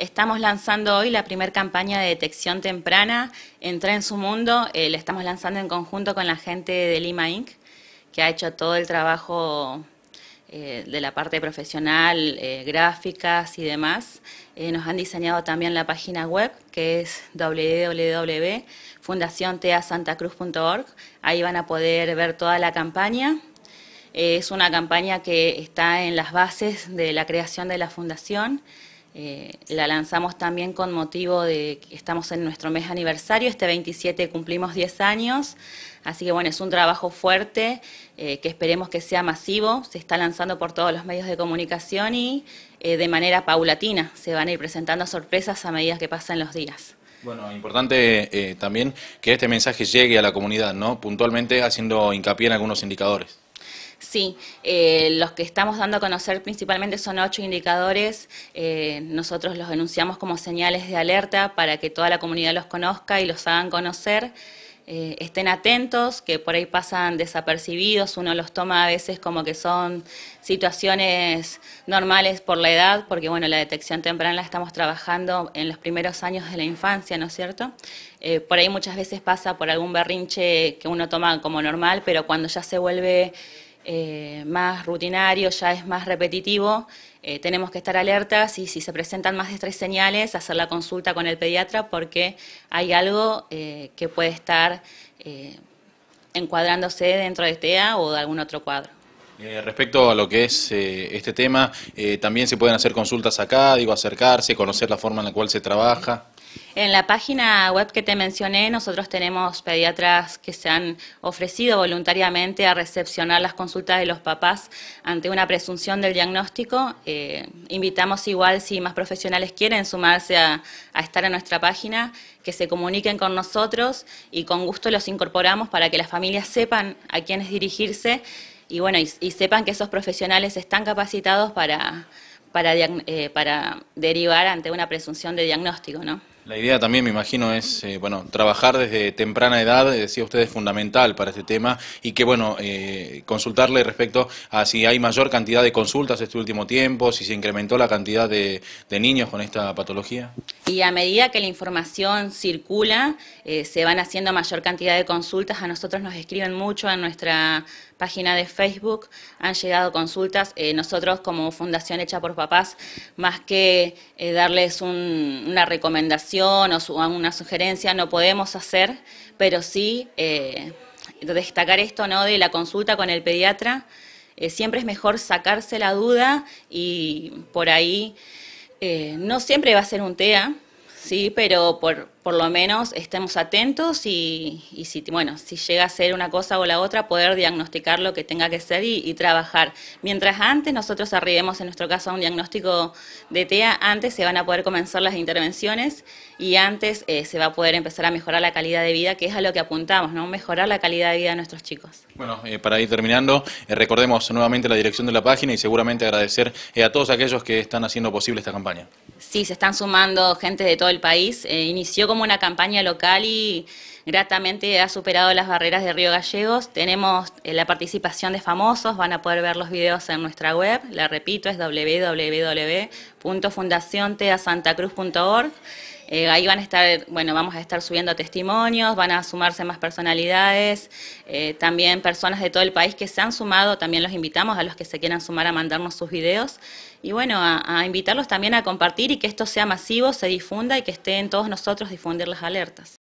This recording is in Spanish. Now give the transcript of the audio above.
Estamos lanzando hoy la primera campaña de detección temprana, Entra en su mundo, eh, la estamos lanzando en conjunto con la gente de Lima Inc., que ha hecho todo el trabajo eh, de la parte profesional, eh, gráficas y demás. nos han diseñado también la página web, que es www.fundacionteasantacruz.org. Ahí van a poder ver toda la campaña. es una campaña que está en las bases de la creación de la fundación. Eh, la lanzamos también con motivo de que estamos en nuestro mes aniversario, este 27 cumplimos 10 años, así que bueno, es un trabajo fuerte eh, que esperemos que sea masivo, se está lanzando por todos los medios de comunicación y eh, de manera paulatina se van a ir presentando sorpresas a medida que pasan los días. Bueno, importante también que este mensaje llegue a la comunidad, ¿no? Puntualmente haciendo hincapié en algunos indicadores. Sí, eh, los que estamos dando a conocer principalmente son ocho indicadores. Eh, nosotros los enunciamos como señales de alerta para que toda la comunidad los conozca y los hagan conocer. Eh, estén atentos, que por ahí pasan desapercibidos, uno los toma a veces como que son situaciones normales por la edad, porque bueno, la detección temprana la estamos trabajando en los primeros años de la infancia, ¿no es cierto? por ahí muchas veces pasa por algún berrinche que uno toma como normal, pero cuando ya se vuelve eh, más rutinario, ya es más repetitivo, eh, tenemos que estar alertas y si se presentan más de tres señales, hacer la consulta con el pediatra porque hay algo eh, que puede estar encuadrándose dentro de TEA este o de algún otro cuadro. respecto a lo que es este tema, también se pueden hacer consultas acá, digo, acercarse, conocer la forma en la cual se trabaja. En la página web que te mencioné, nosotros tenemos pediatras que se han ofrecido voluntariamente a recepcionar las consultas de los papás ante una presunción del diagnóstico. Eh, invitamos igual si más profesionales quieren sumarse a, estar en nuestra página, que se comuniquen con nosotros y con gusto los incorporamos para que las familias sepan a quiénes dirigirse y bueno, sepan que esos profesionales están capacitados para, eh, derivar ante una presunción de diagnóstico, la idea también, me imagino, es eh, bueno trabajar desde temprana edad, decía usted, es fundamental para este tema y que bueno eh, consultarle respecto a si hay mayor cantidad de consultas este último tiempo, si se incrementó la cantidad de, niños con esta patología. Y a medida que la información circula, eh, se van haciendo mayor cantidad de consultas. A nosotros nos escriben mucho a nuestra página de Facebook, han llegado consultas. Eh, nosotros como Fundación Hecha por Papás, más que eh, darles una recomendación o una sugerencia, no podemos hacer, pero sí eh, destacar esto ¿no? de la consulta con el pediatra. siempre es mejor sacarse la duda y por ahí no siempre va a ser un TEA, sí, pero por por lo menos estemos atentos y, si, bueno, si llega a ser una cosa o la otra, poder diagnosticar lo que tenga que ser y, trabajar. Mientras antes nosotros arribemos en nuestro caso a un diagnóstico de TEA, antes se van a poder comenzar las intervenciones y antes eh, se va a poder empezar a mejorar la calidad de vida, que es a lo que apuntamos, ¿no? Mejorar la calidad de vida de nuestros chicos. Bueno, eh, para ir terminando, eh, recordemos nuevamente la dirección de la página y seguramente agradecer a todos aquellos que están haciendo posible esta campaña. Sí, se están sumando gente de todo el país. inició como una campaña local y gratamente ha superado las barreras de Río Gallegos. Tenemos eh, la participación de famosos, van a poder ver los videos en nuestra web. La repito, es www.fundacionteasantacruz.org. Eh, ahí van a estar, bueno, vamos a estar subiendo testimonios, van a sumarse más personalidades, eh, también personas de todo el país que se han sumado, también los invitamos a los que se quieran sumar a mandarnos sus videos y bueno, a, a invitarlos también a compartir y que esto sea masivo, se difunda y que estén todos nosotros difundir las alertas.